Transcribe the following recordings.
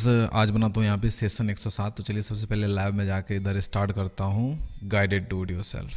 friends आज बनाता तो हूँ यहाँ पे सेशन 107 तो चलिए सबसे पहले लैब में जाके इधर स्टार्ट करता हूँ गाइडेड टू डू सेल्फ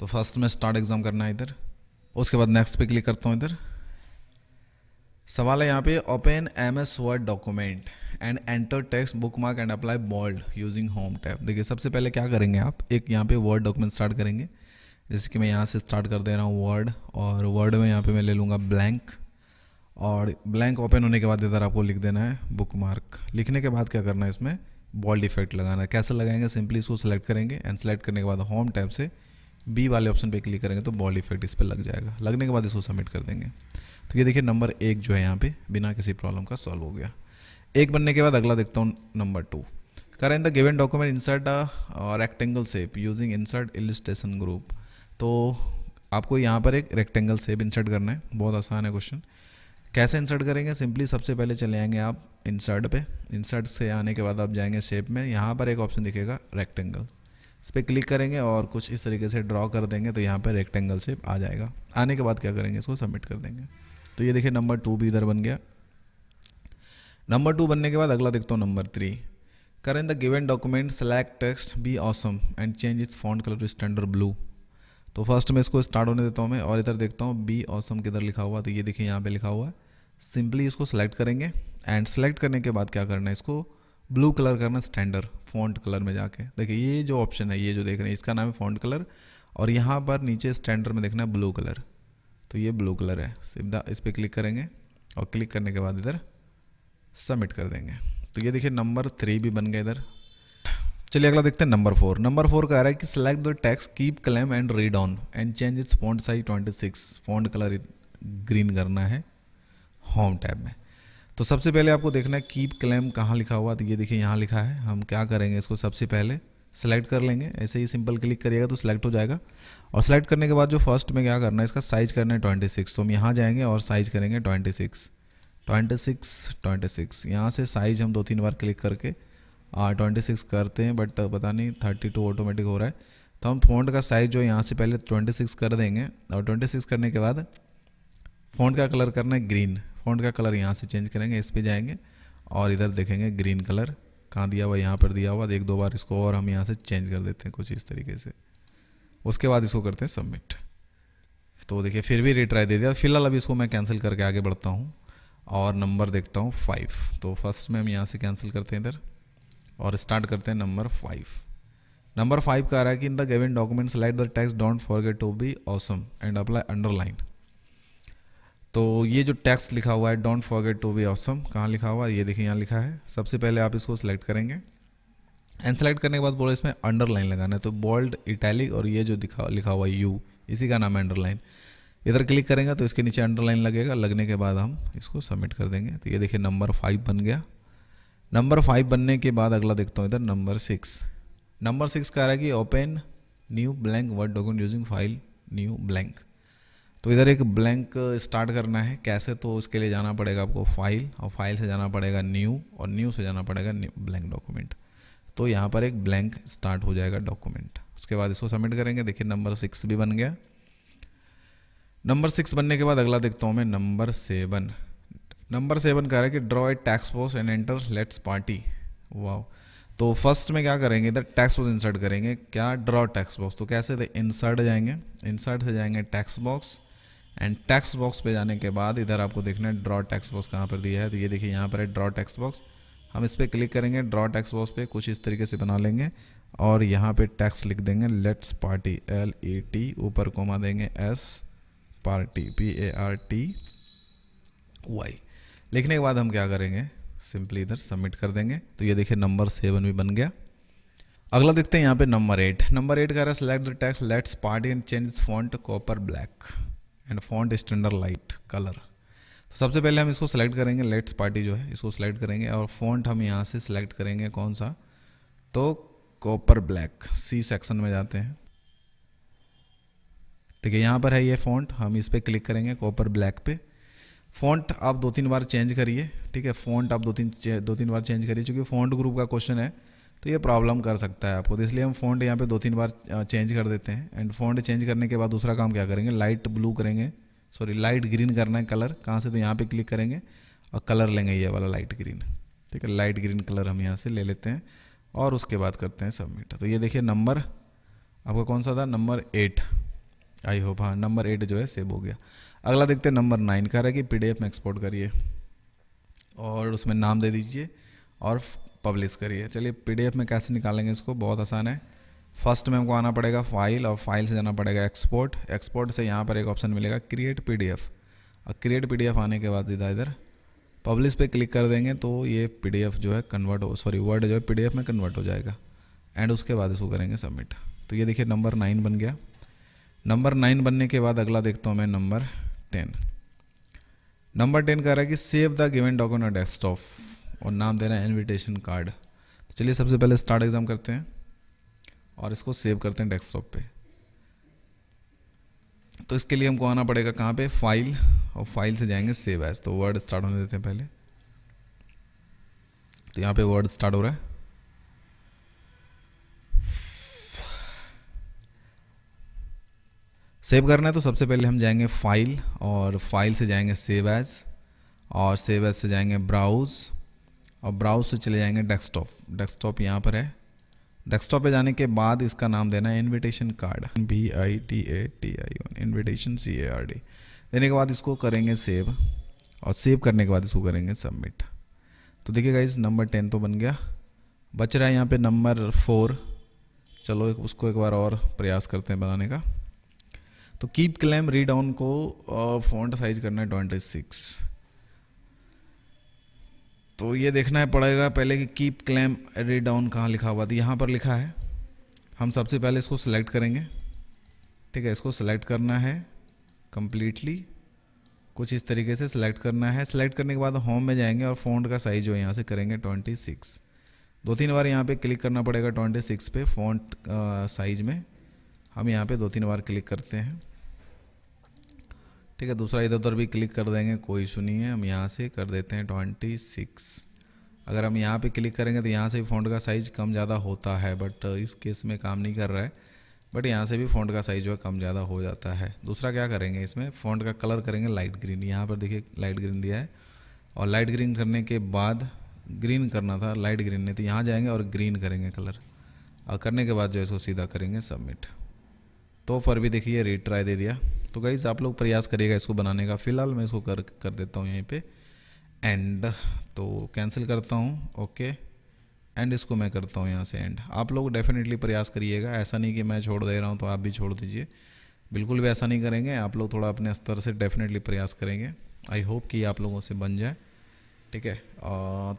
तो फर्स्ट में स्टार्ट एग्ज़ाम करना है इधर उसके बाद नेक्स्ट पे क्लिक करता हूँ इधर सवाल है यहाँ पे open M S word document and enter text bookmark and apply bold using home tab देखिए सबसे पहले क्या करेंगे आप एक यहाँ पे वर्ड डॉक्यूमेंट स्टार्ट करेंगे जैसे कि मैं यहाँ से स्टार्ट कर दे रहा हूँ वर्ड और वर्ड में यहाँ पे मैं ले लूँगा ब्लैंक और ब्लैंक ओपन होने के बाद इधर आपको लिख देना है बुक मार्क लिखने के बाद क्या करना है इसमें बॉल्ड इफेक्ट लगाना है कैसे लगाएंगे सिंपली इसको सेलेक्ट करेंगे एंड सेलेक्ट करने के बाद होम टैब से बी वाले ऑप्शन पे क्लिक करेंगे तो बॉल्ड इफेक्ट इस पर लग जाएगा लगने के बाद इसको सबमिट कर देंगे तो ये देखिए नंबर एक जो है यहाँ पे बिना किसी प्रॉब्लम का सॉल्व हो गया एक बनने के बाद अगला देखता हूँ नंबर टू करें in the given document insert a rectangle shape using insert illustration group तो आपको यहाँ पर एक रेक्टेंगल सेप इंसर्ट करना है बहुत आसान है क्वेश्चन कैसे इंसर्ट करेंगे सिंपली सबसे पहले चले आएंगे आप इंसर्ट पे इंसर्ट से आने के बाद आप जाएंगे शेप में यहाँ पर एक ऑप्शन दिखेगा रेक्टेंगल इस पर क्लिक करेंगे और कुछ इस तरीके से ड्रॉ कर देंगे तो यहाँ पर रेक्टेंगल शेप आ जाएगा आने के बाद क्या करेंगे इसको सबमिट कर देंगे तो ये देखिए नंबर टू भी इधर बन गया नंबर टू बनने के बाद अगला देखता हूँ नंबर थ्री कर in the given document select text be awesome and change its font colour to standard blue तो फर्स्ट में इसको स्टार्ट होने देता हूँ मैं और इधर देखता हूँ बी ऑसम किधर लिखा हुआ तो ये देखिए यहाँ पे लिखा हुआ है सिंपली इसको सेलेक्ट करेंगे एंड सेलेक्ट करने के बाद क्या करना है इसको ब्लू कलर करना स्टैंडर्ड फॉन्ट कलर में जाके देखिए ये जो ऑप्शन है ये जो देख रहे हैं इसका नाम है फॉन्ट कलर और यहाँ पर नीचे स्टैंडर्ड में देखना है ब्लू कलर तो ये ब्लू कलर है सीधा इस पर क्लिक करेंगे और क्लिक करने के बाद इधर सबमिट कर देंगे तो ये देखिए नंबर थ्री भी बन गया इधर चलिए अगला देखते हैं नंबर फोर नंबर फोर कह रहा है कि select the text keep calm and read on and change its font size twenty six font colour green करना है होम टैब में तो सबसे पहले आपको देखना है कीप क्लेम कहाँ लिखा हुआ तो ये देखिए यहाँ लिखा है हम क्या करेंगे इसको सबसे पहले सेलेक्ट कर लेंगे ऐसे ही सिंपल क्लिक करिएगा तो सिलेक्ट हो जाएगा और सेलेक्ट करने के बाद जो फर्स्ट में क्या करना है इसका साइज करना है ट्वेंटी सिक्स तो हम यहाँ जाएंगे और साइज करेंगे twenty six twenty six twenty six यहाँ से साइज हम दो तीन बार क्लिक करके ट्वेंटी सिक्स करते हैं बट पता नहीं थर्टी टू ऑटोमेटिक हो रहा है तो हम फोन का साइज़ जो यहाँ से पहले ट्वेंटी सिक्स कर देंगे और ट्वेंटी सिक्स करने के बाद फ़ोन का कलर करना है ग्रीन फ़ॉन्ट का कलर यहाँ से चेंज करेंगे इस पर जाएंगे और इधर देखेंगे ग्रीन कलर कहाँ दिया हुआ यहाँ पर दिया हुआ एक दो बार इसको और हम यहाँ से चेंज कर देते हैं कुछ इस तरीके से उसके बाद इसको करते हैं सबमिट तो देखिए फिर भी रिट्राई दे दिया फिलहाल अभी इसको मैं कैंसिल करके आगे बढ़ता हूँ और नंबर देखता हूँ फाइव तो फर्स्ट में हम यहाँ से कैंसिल करते हैं इधर और स्टार्ट करते हैं नंबर फाइव नंबर फाइव का आ रहा है कि in the given documents light the text don't forget to be awesome and apply underline तो ये जो टेक्स्ट लिखा हुआ है don't forget to be awesome कहाँ लिखा हुआ है ये देखिए यहाँ लिखा है सबसे पहले आप इसको सेलेक्ट करेंगे एंड सेलेक्ट करने के बाद बोलो इसमें अंडरलाइन लगाना है तो बोल्ड इटैलिक और ये जो दिखा लिखा हुआ है यू इसी का नाम है अंडरलाइन इधर क्लिक करेंगे तो इसके नीचे अंडरलाइन लगेगा लगने के बाद हम इसको सबमिट कर देंगे तो ये देखिए नंबर फाइव बन गया नंबर फाइव बनने के बाद अगला देखता हूँ इधर नंबर सिक्स नंबर सिक्स कह रहा है कि open new blank word document using file new blank तो इधर एक ब्लैंक स्टार्ट करना है कैसे तो उसके लिए जाना पड़ेगा आपको फाइल और फाइल से जाना पड़ेगा न्यू और न्यू से जाना पड़ेगा ब्लैंक डॉक्यूमेंट तो यहाँ पर एक ब्लैंक स्टार्ट हो जाएगा डॉक्यूमेंट उसके बाद इसको सबमिट करेंगे देखिए नंबर सिक्स भी बन गया नंबर सिक्स बनने के बाद अगला देखता हूँ मैं नंबर सेवन नंबर सेवन कह रहा है कि draw a text post and enter let's party wow तो फर्स्ट में क्या करेंगे इधर टैक्स बॉक्स इंसर्ट करेंगे क्या ड्रॉ टैक्स बॉक्स तो कैसे इंसर्ट जाएंगे इंसर्ट से जाएंगे text box and text box पे जाने के बाद इधर आपको देखना है ड्रॉ टेक्स्ट बॉक्स कहाँ पर दिया है तो ये देखिए यहाँ पर है ड्रॉ टेक्स्ट बॉक्स हम इस पर क्लिक करेंगे ड्रॉ टेक्स्ट बॉक्स पे कुछ इस तरीके से बना लेंगे और यहाँ पे टेक्स्ट लिख देंगे let's party L A T ऊपर कोमा देंगे S party P A R T Y लिखने के बाद हम क्या करेंगे सिंपली इधर सबमिट कर देंगे तो ये देखिए नंबर सेवन भी बन गया अगला देखते हैं यहाँ पे नंबर एट नंबर एट कह रहा है select the text let's party and change font copper black and font standard light colour तो सबसे पहले हम इसको सेलेक्ट करेंगे लेट्स पार्टी जो है इसको सेलेक्ट करेंगे और फॉन्ट हम यहाँ से सेलेक्ट करेंगे कौन सा तो कॉपर ब्लैक सी सेक्शन में जाते हैं ठीक है यहाँ पर है ये फॉन्ट हम इस पर क्लिक करेंगे कॉपर ब्लैक पे फॉन्ट आप दो तीन बार चेंज करिए ठीक है फॉन्ट आप दो तीन दो तीन बार चेंज करिए चूँकि फॉन्ट ग्रुप का क्वेश्चन है तो ये प्रॉब्लम कर सकता है आपको तो इसलिए हम फ़ॉन्ट यहाँ पे दो तीन बार चेंज कर देते हैं एंड फ़ॉन्ट चेंज करने के बाद दूसरा काम क्या करेंगे लाइट ब्लू करेंगे सॉरी लाइट ग्रीन करना है कलर कहाँ से तो यहाँ पर क्लिक करेंगे और कलर लेंगे ये वाला लाइट ग्रीन ठीक है लाइट ग्रीन कलर हम यहाँ से ले लेते हैं और उसके बाद करते हैं सबमिट तो ये देखिए नंबर आपका कौन सा था नंबर एट आई होप हाँ नंबर एट जो है सेव हो गया अगला देखते हैं नंबर नाइन का रहा है कि पी में एक्सपोर्ट करिए और उसमें नाम दे दीजिए और पब्लिश करिए चलिए पीडीएफ में कैसे निकालेंगे इसको बहुत आसान है फर्स्ट में हमको आना पड़ेगा फाइल और फाइल से जाना पड़ेगा एक्सपोर्ट एक्सपोर्ट से यहाँ पर एक ऑप्शन मिलेगा क्रिएट पीडीएफ और क्रिएट पीडीएफ आने के बाद इधर इधर पब्लिश पे क्लिक कर देंगे तो ये पीडीएफ जो है कन्वर्ट हो सॉरी वर्ड जो है पी में कन्वर्ट हो जाएगा एंड उसके बाद इसको करेंगे सबमिट तो ये देखिए नंबर नाइन बन गया नंबर नाइन बनने के बाद अगला देखता हूँ मैं नंबर टेन नंबर टेन कह रहा है कि save the given document desktop और नाम देना है इन्विटेशन कार्ड तो चलिए सबसे पहले स्टार्ट एग्ज़ाम करते हैं और इसको सेव करते हैं डेस्कटॉप पे तो इसके लिए हमको आना पड़ेगा कहाँ पे फाइल और फाइल से जाएंगे सेव एज तो वर्ड स्टार्ट होने देते हैं पहले तो यहाँ पे वर्ड स्टार्ट हो रहा है सेव करना है तो सबसे पहले हम जाएंगे फाइल और फाइल से जाएंगे सेव एज और सेव एज से जाएंगे ब्राउज़ और ब्राउज से चले जाएंगे डेस्कटॉप डेस्कटॉप यहाँ पर है डेस्कटॉप पे जाने के बाद इसका नाम देना है invitation card B I T A T I one invitation C A R D देने के बाद इसको करेंगे सेव और सेव करने के बाद इसको करेंगे सबमिट तो देखिएगा इस नंबर टेन तो बन गया बच रहा है यहाँ पे नंबर फोर चलो एक, उसको एक बार और प्रयास करते हैं बनाने का तो कीप क्लेम रीड ऑन को फॉन्ट साइज करना है ट्वेंटी सिक्स तो ये देखना है पड़ेगा पहले कि कीप क्लैम एडिट डाउन कहाँ लिखा हुआ था तो यहाँ पर लिखा है हम सबसे पहले इसको सिलेक्ट करेंगे ठीक है इसको सिलेक्ट करना है कम्प्लीटली कुछ इस तरीके से सिलेक्ट करना है सिलेक्ट करने के बाद होम में जाएंगे और फोन का साइज जो यहाँ से करेंगे ट्वेंटी सिक्स दो तीन बार यहाँ पे क्लिक करना पड़ेगा ट्वेंटी सिक्स पे फ़ोन साइज में हम यहाँ पे दो तीन बार क्लिक करते हैं ठीक है दूसरा इधर उधर भी क्लिक कर देंगे कोई इशू नहीं है हम यहाँ से कर देते हैं ट्वेंटी सिक्स अगर हम यहाँ पे क्लिक करेंगे तो यहाँ से भी फ़ॉन्ट का साइज़ कम ज़्यादा होता है बट इस केस में काम नहीं कर रहा है बट यहाँ से भी फ़ॉन्ट का साइज़ जो है कम ज़्यादा हो जाता है दूसरा क्या करेंगे इसमें फ़ॉन्ट का कलर करेंगे लाइट ग्रीन यहाँ पर देखिए लाइट ग्रीन दिया है और लाइट ग्रीन करने के बाद ग्रीन करना था लाइट ग्रीन नहीं तो यहाँ जाएंगे और ग्रीन करेंगे कलर और करने के बाद जो है सो सीधा करेंगे सबमिट तो फिर भी देखिए रिट्राई दे दिया तो गाइज़ आप लोग प्रयास करिएगा इसको बनाने का फ़िलहाल मैं इसको कर कर देता हूँ यहीं पे एंड तो कैंसिल करता हूँ ओके एंड इसको मैं करता हूँ यहाँ से एंड आप लोग डेफिनेटली प्रयास करिएगा ऐसा नहीं कि मैं छोड़ दे रहा हूँ तो आप भी छोड़ दीजिए बिल्कुल भी ऐसा नहीं करेंगे आप लोग थोड़ा अपने स्तर से डेफिनेटली प्रयास करेंगे आई होप कि आप लोगों से बन जाए ठीक है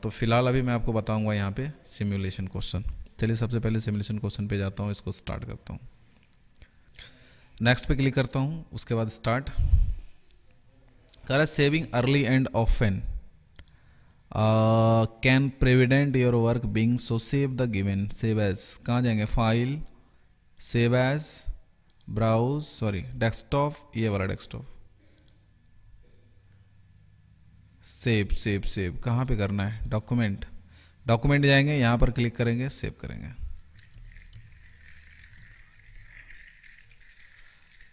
तो फिलहाल अभी मैं आपको बताऊँगा यहाँ पर सिम्यूलेशन क्वेश्चन चलिए सबसे पहले सिमुलेशन क्वेश्चन पर जाता हूँ इसको स्टार्ट करता हूँ नेक्स्ट पे क्लिक करता हूँ उसके बाद स्टार्ट कर saving early and an can prevent your work being so save the given save as कहाँ जाएंगे file save as browse sorry desktop ये वाला डेस्कटॉप सेव सेव सेव कहाँ पे करना है डॉक्यूमेंट डॉक्यूमेंट जाएंगे यहाँ पर क्लिक करेंगे सेव करेंगे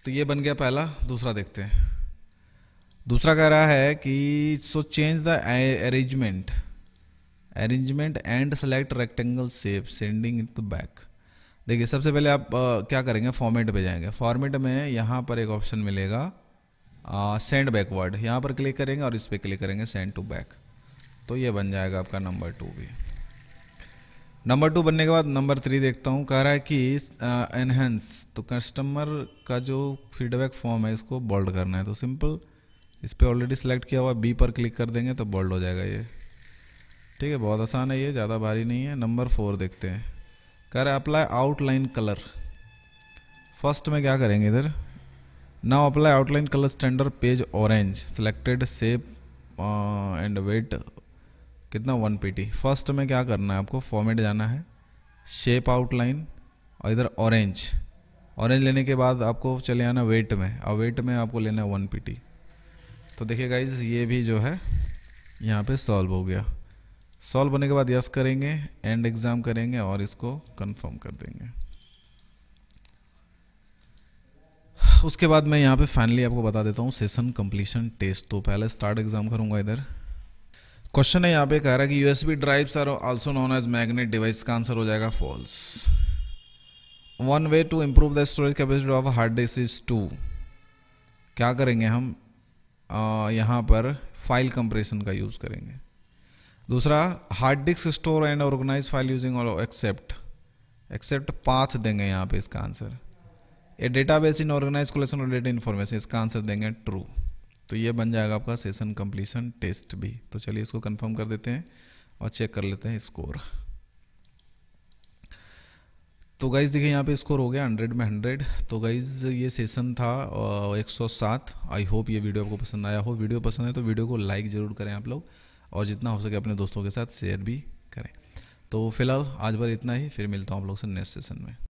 तो ये बन गया पहला दूसरा देखते हैं दूसरा कह रहा है कि so change the arrangement arrangement and select rectangle shape sending it to back देखिए सबसे पहले आप आ, क्या करेंगे फॉर्मेट पे जाएंगे फॉर्मेट में यहाँ पर एक ऑप्शन मिलेगा सेंड बैकवर्ड यहाँ पर क्लिक करेंगे और इस पर क्लिक करेंगे सेंड टू बैक तो ये बन जाएगा आपका नंबर टू भी नंबर टू बनने के बाद नंबर थ्री देखता हूँ कह रहा है कि एनहेंस तो कस्टमर का जो फीडबैक फॉर्म है इसको बोल्ड करना है तो सिंपल इस पर ऑलरेडी सेलेक्ट किया हुआ बी पर क्लिक कर देंगे तो बोल्ड हो जाएगा ये ठीक है बहुत आसान है ये ज़्यादा भारी नहीं है नंबर फोर देखते हैं कह रहे अप्लाई आउटलाइन कलर फर्स्ट में क्या करेंगे इधर now apply outline colour standard page orange selected shape and wait कितना वन पी फर्स्ट में क्या करना है आपको फॉर्मेट जाना है शेप आउटलाइन और इधर ऑरेंज ऑरेंज लेने के बाद आपको चले आना वेट में और वेट में आपको लेना है वन पी तो देखिए गाइज ये भी जो है यहाँ पे सॉल्व हो गया सॉल्व होने के बाद यस करेंगे एंड एग्ज़ाम करेंगे और इसको कन्फर्म कर देंगे उसके बाद मैं यहाँ पे फाइनली आपको बता देता हूँ सेशन कम्प्लीशन टेस्ट तो पहले स्टार्ट एग्ज़ाम करूँगा इधर क्वेश्चन है यहाँ पे कह रहा है कि USB drives are also known as magnet device का आंसर हो जाएगा false one way to improve the storage capacity of hard disk is to क्या करेंगे हम यहाँ पर फाइल कंप्रेशन का यूज़ करेंगे दूसरा hard disk store and organise file using all except except path देंगे यहाँ पे इसका answer a database in organise collection related information इसका आंसर देंगे ट्रू तो ये बन जाएगा आपका सेशन कम्प्लीसन टेस्ट भी तो चलिए इसको कन्फर्म कर देते हैं और चेक कर लेते हैं स्कोर तो गाइज़ देखिए यहाँ पे स्कोर हो गया 100 में 100 तो गाइज़ ये सेशन था 107 आई होप ये वीडियो आपको पसंद आया हो वीडियो पसंद है तो वीडियो को लाइक ज़रूर करें आप लोग और जितना हो सके अपने दोस्तों के साथ शेयर भी करें तो फिलहाल आज बार इतना ही फिर मिलता हूँ आप लोग से नेक्स्ट सेशन में